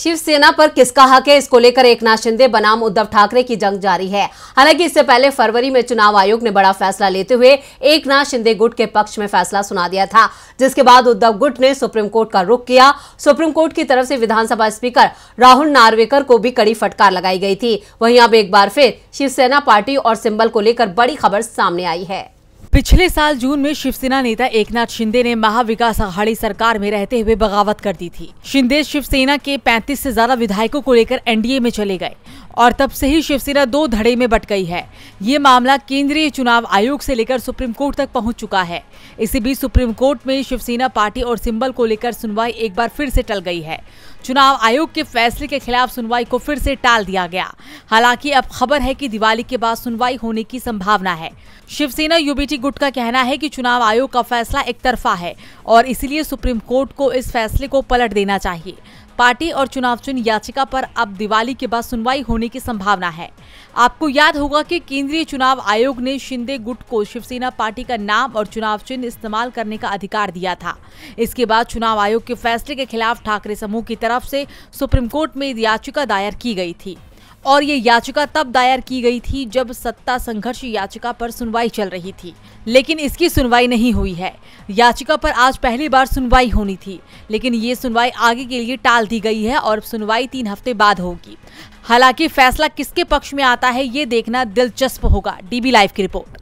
शिवसेना पर किसका हक है इसको लेकर एकनाथ शिंदे बनाम उद्धव ठाकरे की जंग जारी है हालांकि इससे पहले फरवरी में चुनाव आयोग ने बड़ा फैसला लेते हुए एकनाथ शिंदे गुट के पक्ष में फैसला सुना दिया था जिसके बाद उद्धव गुट ने सुप्रीम कोर्ट का रुख किया सुप्रीम कोर्ट की तरफ से विधानसभा स्पीकर राहुल नार्वेकर को भी कड़ी फटकार लगाई गई थी वहीं अब एक बार फिर शिवसेना पार्टी और सिंबल को लेकर बड़ी खबर सामने आई है पिछले साल जून में शिवसेना नेता एकनाथ शिंदे ने महाविकास आघाड़ी सरकार में रहते हुए बगावत कर दी थी शिंदे शिवसेना के 35 से ज्यादा विधायकों को लेकर एनडीए में चले गए और तब से ही शिवसेना दो धड़े में बट गई है ये मामला केंद्रीय चुनाव आयोग से लेकर सुप्रीम कोर्ट तक पहुंच चुका है इसी बीच सुप्रीम कोर्ट में शिवसेना पार्टी और सिंबल को लेकर सुनवाई एक बार फिर से टल गई है चुनाव आयोग के फैसले के खिलाफ सुनवाई को फिर से टाल दिया गया हालांकि अब खबर है कि दिवाली के बाद सुनवाई होने की संभावना है शिवसेना यूबीटी गुट का कहना है कि चुनाव आयोग का फैसला एक तरफा है और इसलिए सुप्रीम कोर्ट को इस फैसले को पलट देना चाहिए पार्टी और चुनाव चिन्ह याचिका पर अब दिवाली के बाद सुनवाई होने की संभावना है आपको याद होगा कि केंद्रीय चुनाव आयोग ने शिंदे गुट को शिवसेना पार्टी का नाम और चुनाव चिन्ह इस्तेमाल करने का अधिकार दिया था इसके बाद चुनाव आयोग के फैसले के खिलाफ ठाकरे समूह की तरफ से सुप्रीम कोर्ट में याचिका दायर की गई थी और ये याचिका तब दायर की गई थी जब सत्ता संघर्ष याचिका पर सुनवाई चल रही थी लेकिन इसकी सुनवाई नहीं हुई है याचिका पर आज पहली बार सुनवाई होनी थी लेकिन ये सुनवाई आगे के लिए टाल दी गई है और सुनवाई तीन हफ्ते बाद होगी हालांकि फैसला किसके पक्ष में आता है ये देखना दिलचस्प होगा डीबी लाइव की रिपोर्ट